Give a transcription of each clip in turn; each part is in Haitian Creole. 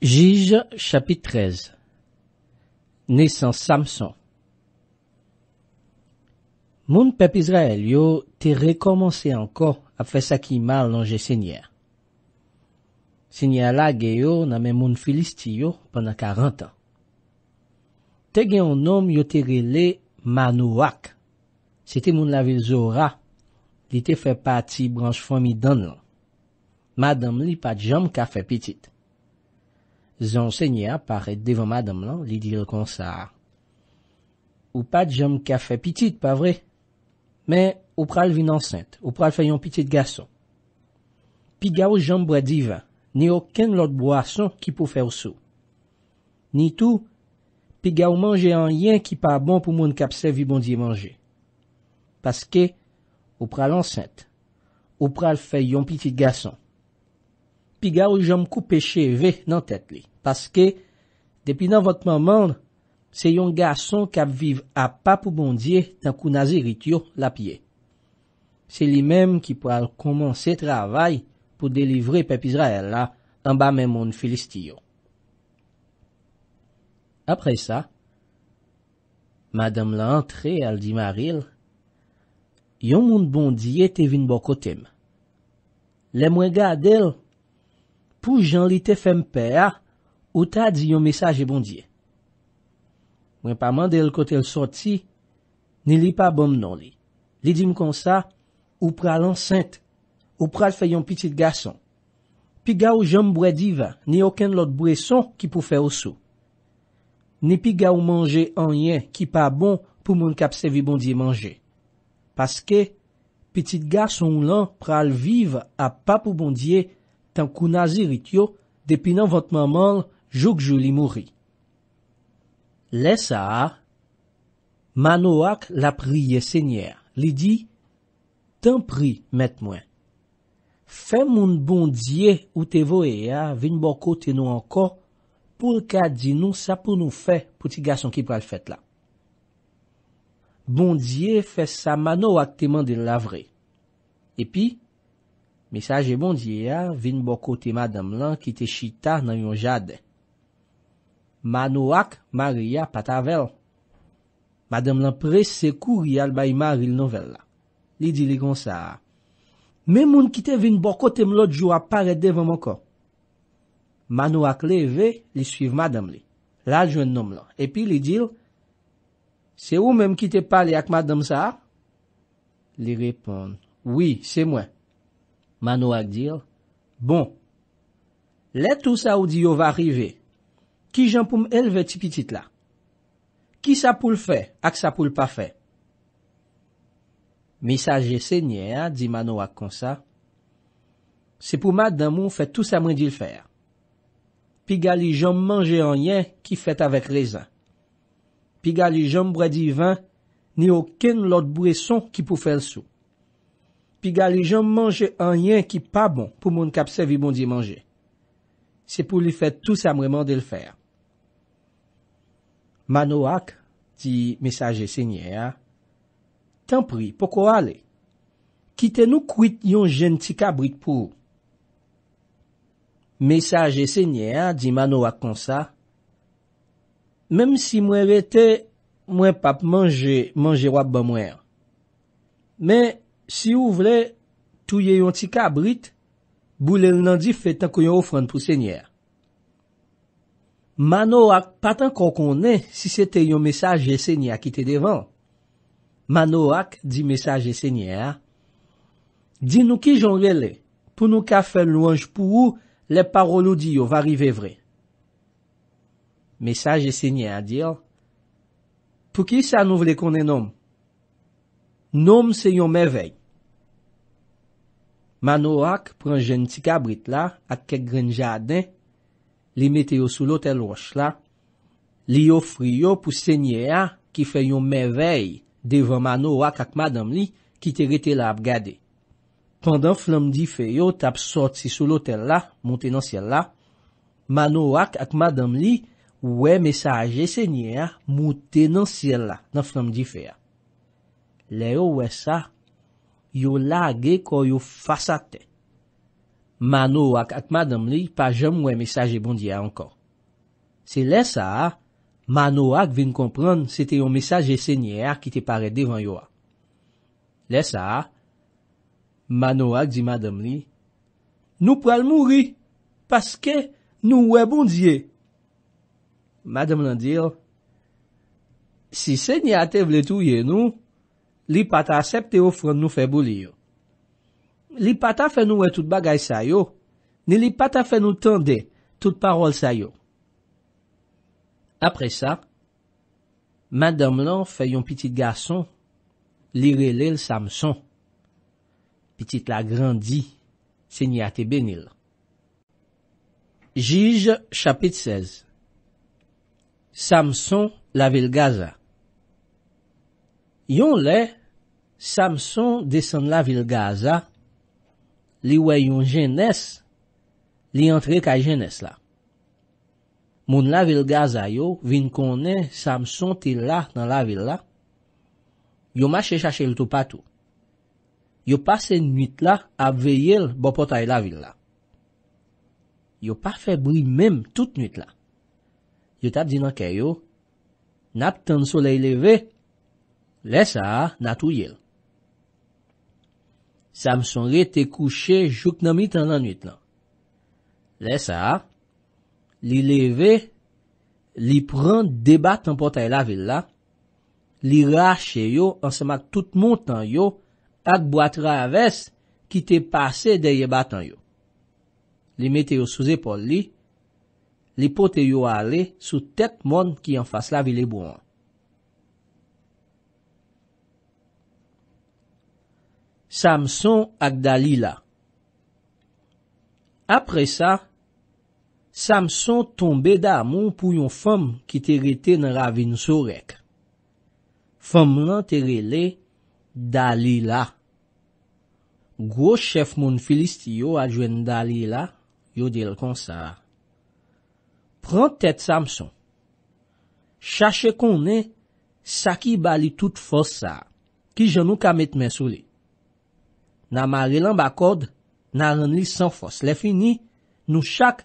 Jij chapit trez Nesan Samson Moun pep Izrael yo te rekomansi anko apwe sa ki mal nanje senyer. Senyer la geyo nanme moun filistiyo pwana karantan. Te gen yon nom yo te rele Manouak. Se te moun la vil Zora, li te fe pati branj fomi dan lan. Madame li pat jam ka fe pitit. Zon se nye ap pare devon madam lan li dire kon sa. Ou pat jom ka fe pitit, pa vre. Men, ou pral vin ansent. Ou pral fe yon pitit gason. Pi ga ou jom bre divan. Ni oken lot boason ki pou fe ou sou. Ni tou, pi ga ou manje an yen ki pa bon pou moun kapse vi bon di manje. Paske, ou pral ansent. Ou pral fe yon pitit gason. Pi ga ou jom koupe che ve nan tet li. Paske, depi nan vot mamand, se yon gason kap viv ap pa pou bondye tan kou nazi rit yo la pie. Se li menm ki pou al komanse travay pou delivre pep Israel la an ba menmoun filistiyo. Apre sa, madame la antre al di maril, yon moun bondye te vin bo kote m. Le mwen gade l pou jan li te fempe a. ou ta di yon mesaj e bondye. Mwen pa mande el kote el soti, ni li pa bon nan li. Li dim kon sa, ou pral ansente, ou pral fay yon pitit gason. Pi ga ou jom bwe diva, ni oken lot bwe son ki pou fè osu. Ni pi ga ou manje anye ki pa bon pou moun kapsevi bondye manje. Paske, pitit gason ou lan pral vive ap pa pou bondye tankou nazi rityo depi nan vantman manl Jouk jou li mouri. Le sa a, mano ak la priye senyer. Li di, tan pri met mwen. Fè moun bondye ou te vo e a, vin bo kote nou anko, pou l ka di nou sa pou nou fè, pouti gason ki pral fèt la. Bondye fè sa, mano ak te mande la vre. E pi, mesaj e bondye a, vin bo kote madam lan, ki te chita nan yon jade. Mano ak Maria patavel. Madame lan pre se kou yal bayi Marie l'novella. Li di li kon sa. Me moun kite vin bokotem lot jou apare devan moko. Mano ak le ve li suiv Madame li. La jwen nom la. E pi li dil. Se ou men kite pale ak Madame sa? Li repon. Oui, se mwen. Mano ak dil. Bon. Le tout sa ou di yo va rivey. Ki jan pou m elve tipitit la? Ki sa pou l fe ak sa pou l pa fe? Mi sa jese nye a, di mano ak konsa. Se pou mad dan moun fè tou sa mwen dil fèr. Pi ga li jan manje an yen ki fèt avèk rezan. Pi ga li jan mwè divan ni oken lot bwè son ki pou fè l sou. Pi ga li jan manje an yen ki pa bon pou moun kapse vi moun dil manje. Se pou li fèt tou sa mwen manje dil fèr. Mano ak, di mesaje se nye a, tan pri, poko ale, kite nou kwit yon jen ti kabrit pou. Mesaje se nye a, di mano ak konsa, menm si mwen vete, mwen pap manje, manje wap ba mwen. Men, si ou vle, touye yon ti kabrit, boule nan di fetan kwen yon ofran pou se nye a. Mano ak patan kon konen si se te yon mesaj esenye a ki te devan. Mano ak di mesaj esenye a. Di nou ki jongele, pou nou ka fèl louanj pou ou, le parolou di yo va rive vre. Mesaj esenye a dir. Pou ki sa nou vle konen nom? Nom se yon mevey. Mano ak pran jen ti kabrit la at kek gren jaden. li mete yo sou lotel wosh la, li yo fri yo pou senye ya ki fe yon mevey devan Mano wak ak madam li ki te rete la ap gade. Kanda flamdi fe yo tap sot si sou lotel la, moutenansye la, Mano wak ak madam li we mesaje senye ya moutenansye la nan flamdi fe ya. Le yo we sa, yo lage kwa yo fasa te. Manoak ak madam li pa jom wè mesaj e bondye ankon. Se lesa, Manoak vin kompran se te yon mesaj e sènyè a ki te pare devan yo a. Lesa, Manoak di madam li, Nou pral mouri, paske nou wè bondye. Madam lan dir, Si sènyè a te vle touye nou, li pata asepte ou fran nou fe boli yo. li pata fè nou wè tout bagay sa yo, ni li pata fè nou tende tout parol sa yo. Apre sa, madame lan fè yon pitit gason, li rele l'Samson. Pitit la grandi, se nyate benil. Jij chapit 16 Samson la vil gaza Yon le, Samson desan la vil gaza Li wey yon jenès, li entrek ay jenès la. Moun la vil gazay yo, vin konen sa mson ti la nan la vil la. Yo mache chache l to patou. Yo pase nit la ap vey el bo potay la vil la. Yo pa fe brimem tout nit la. Yo tab di nan ke yo, nap tan soley leve, lesa na touy el. Samson re te kouche jouk nan mi tan nan nwit nan. Le sa, li leve, li pran debat an potay la vil la, li rache yo ansamak tout montan yo ak boat raves ki te pase deye batan yo. Li mete yo souze pol li, li pote yo ale sou tek mon ki an fas la vil e bou an. Samson ak Dalila. Apre sa, Samson tombe da moun pou yon fom ki te rete nan ravin sourek. Fom lan te rele Dalila. Gwo chef moun Filist yo a jwen Dalila, yo del kon sa. Pren tet Samson. Chache kon ne, sa ki bali tout fos sa, ki jenou kamet men soli. Na mare lan ba kod, nan ren li san fos. Le fini, nou chak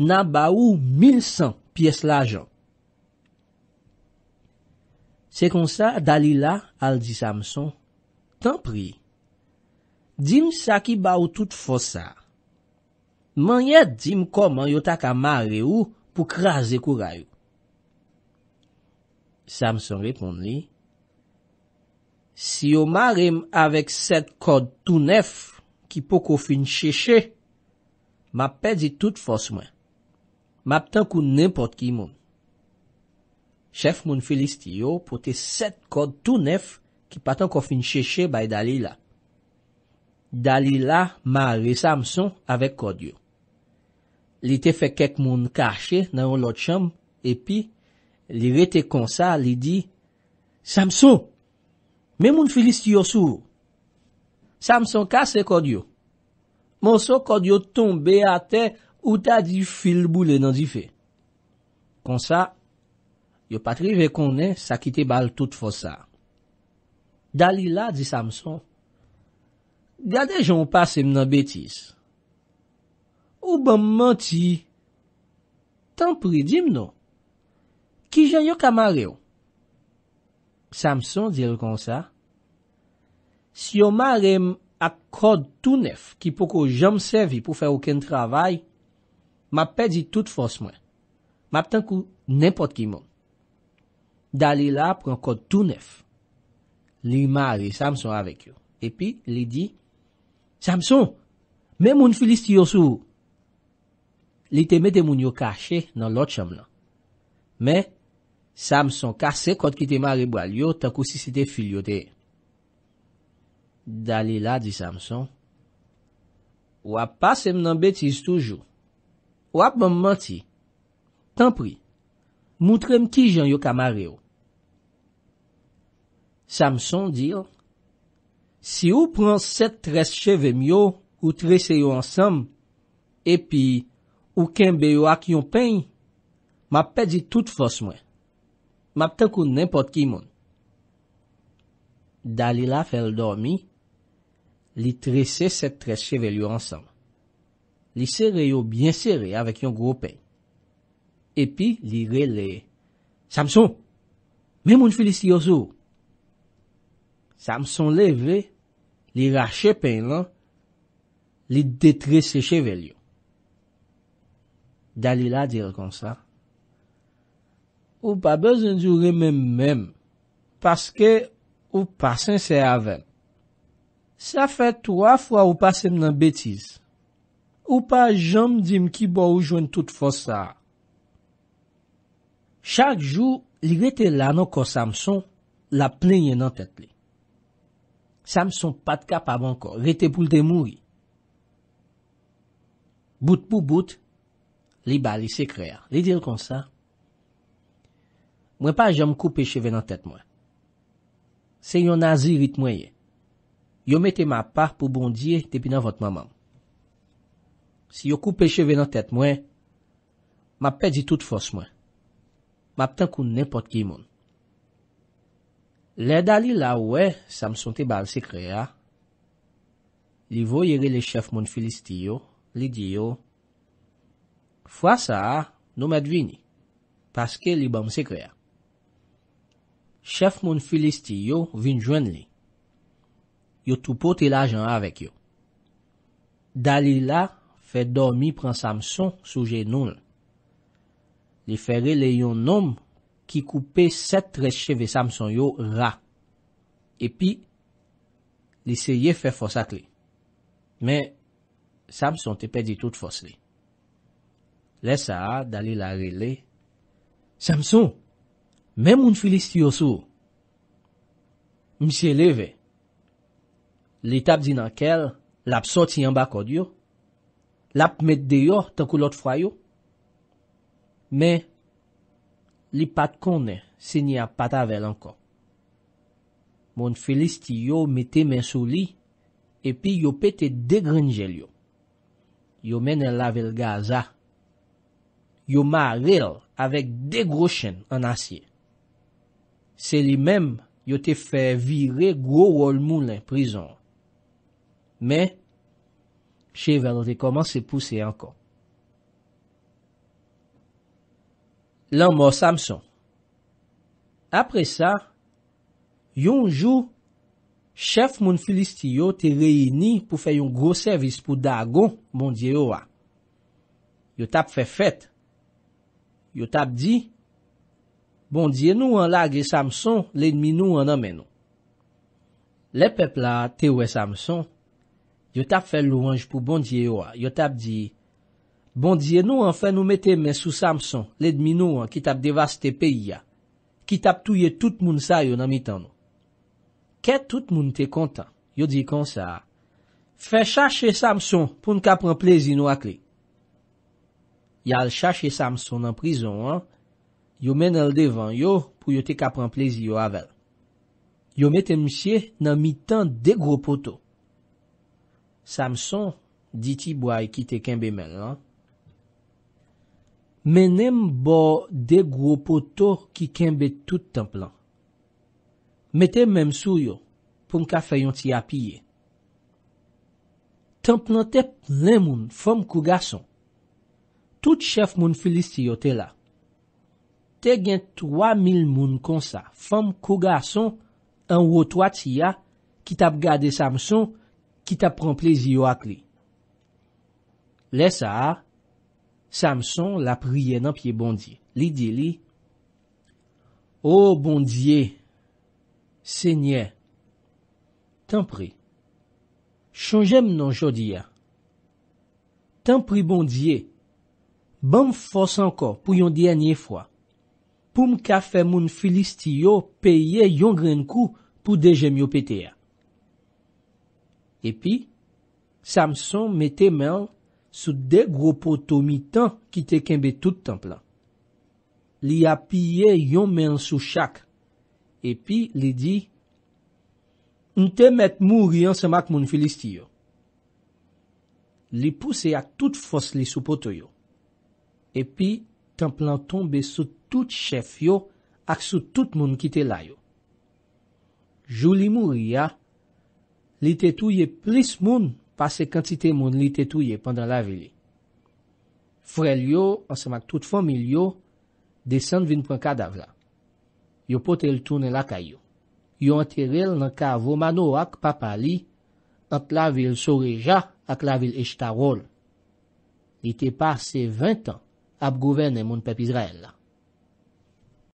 nan ba ou 1100 piyes la jan. Se kon sa, Dalila al di Samson, Tan pri, dim sa ki ba ou tout fos sa. Man ye dim koman yo taka mare ou pou kraze kura yo. Samson repon li, Si yo ma rem avèk set kòd tou nef ki pou kò fin chè chè, ma pè di tout fòs mwen. Ma p'tan kou nèmpot ki moun. Chef moun felist yo pote set kòd tou nef ki patan kò fin chè chè bay Dalila. Dalila ma re Samson avèk kòd yo. Li te fèk kek moun kache nan yon lot chèm, epi li re te konsa li di, Samson! Men moun filist yo sou. Samson kase kod yo. Monson kod yo tombe ate ou ta di filboule nan di fe. Kon sa, yo patre ve konen sa kite bal tout fosa. Dalila di Samson. Gade joun pasem nan betis. Ou ban menti. Tan pri dim nou. Ki janyo kamare yo. Samson dire kon sa, Si yo mare ak kod tou nef ki pou ko jom servi pou fe ouken travay, ma pedi tout fos mwen. Ma pten kou nepot ki moun. Dalila pren kod tou nef. Li mare Samson avek yo. Epi li di, Samson, men moun filist yo sou. Li teme de moun yo kache nan lot chanm lan. Men, Samson kase kote ki te marebo al yo takou si se te fil yo te. Dalila di Samson, Wap pa se m nan betis toujou. Wap m man ti. Tan pri, moutre m ti jan yo kamare yo. Samson di yo, Si ou pran set tres chevem yo ou tres yo ansam, epi ou kenbe yo ak yon pen, ma pe di tout fos mwen. Maptan kou nèmpot ki moun. Dalila fel dormi, li tresè set tres chevel yo ansan. Li serè yo byen serè avèk yon gro pe. E pi li rele, Samson, mè moun felisi yo zou. Samson leve, li rache pe lan, li detresè chevel yo. Dalila dir kon sa, Ou pa bezen di ou remen mem, paske ou pa sen se aven. Sa fe 3 fwa ou pa sem nan betiz. Ou pa jom dim ki bo ou jwen tout fwa sa. Chak jou li rete lan an kon Samson la plenye nan tet li. Samson pat kap avan kon, rete pou l de mouri. Bout pou bout, li ba li se kreya, li dil kon sa. Mwen pa jèm koupe cheve nan tèt mwen. Se yon nazi vit mwen ye, yo mette ma pa pou bondye depi nan vot mamam. Si yo koupe cheve nan tèt mwen, ma pet di tout fos mwen. Ma pten koun nepot ki yon moun. Le dali la we, sa mson te bal sekre ya. Li vo yere le chef moun filistiyo, li diyo. Fwa sa, nou mè dvini. Paske li bam sekre ya. Chef moun filisti yo vin jwen li. Yo tou poti la jan avèk yo. Dalila fè dormi pran Samson souje nou. Li fè rele yon nom ki koupe set recheve Samson yo ra. Epi, li seye fè fòsak li. Men, Samson te pe di tout fòs li. Le sa, Dalila rele. Samson! Men moun filist yo sou, msye leve, li tap di nan kel, lap sot si yamba kod yo, lap met de yo, takou lot fwayo. Men, li pat konen, se ni ap pata vel ankon. Moun filist yo mete men sou li, epi yo pete degrenjel yo. Yo men en lavel gaza, yo ma agel avek degrochen an asye. Se li menm yo te fe vire gwo wol moun la prizon. Men, che velon te koman se pouse ankon. Lan mou Samson. Apre sa, yon jou, chef moun Filistiyo te reyni pou fe yon gro servis pou Dagon, moun diye yo a. Yo tap fe fet. Yo tap di, Bondye nou an lage Samson, le dminou an anmen nou. Le pepla tewe Samson, yo tap fè louanj pou bondye yo an. Yo tap di, bondye nou an fè nou mette men sou Samson, le dminou an ki tap devaste peyi ya. Ki tap touye tout moun sa yo nan mitan nou. Kè tout moun te kontan, yo di konsa, fè chache Samson pou nka pran plezi nou akli. Yal chache Samson nan prizon an. Yo men el devan yo pou yo te kapran plezi yo avel. Yo metem msye nan mi tan de gro poto. Samson diti boy ki te kembe men lan. Menem bo de gro poto ki kembe tout temp lan. Metem menm sou yo pou mka fayon ti apiye. Temp lan tep len moun fom kou gason. Tout chef moun filist yo te la. Te gen twa mil moun konsa, fam koga son an wot wati ya, ki tap gade Samson, ki tap pran plezi yo ak li. Le sa, Samson la priye nan piye bondye. Li di li, O bondye, Senye, tan pri, chonjem nan jodi ya, tan pri bondye, ban fos anko pou yon dianye fwa, poum kafe moun filistiyo peye yon gren kou pou deje myo pete ya. Epi, Samson mette men sou de gro poto mi tan ki te kenbe tout temp la. Li apiye yon men sou chak, epi li di, Un te mette mou riyan semak moun filistiyo. Li puse ya tout fos li sou poto yo. Epi, temp lan tonbe sou templa, tout chef yo ak sou tout moun ki te layo. Jou li mou ria, li tetouye plis moun pa se kantite moun li tetouye pandan la vile. Frel yo, ansemak tout fomil yo, desen vin pran ka davla. Yo pote el toune lakay yo. Yo anteril nan ka vomano ak papa li ak la vil Soreja ak la vil Echtarol. Ni te pase 20 an ap gouvene moun pep Izrael la.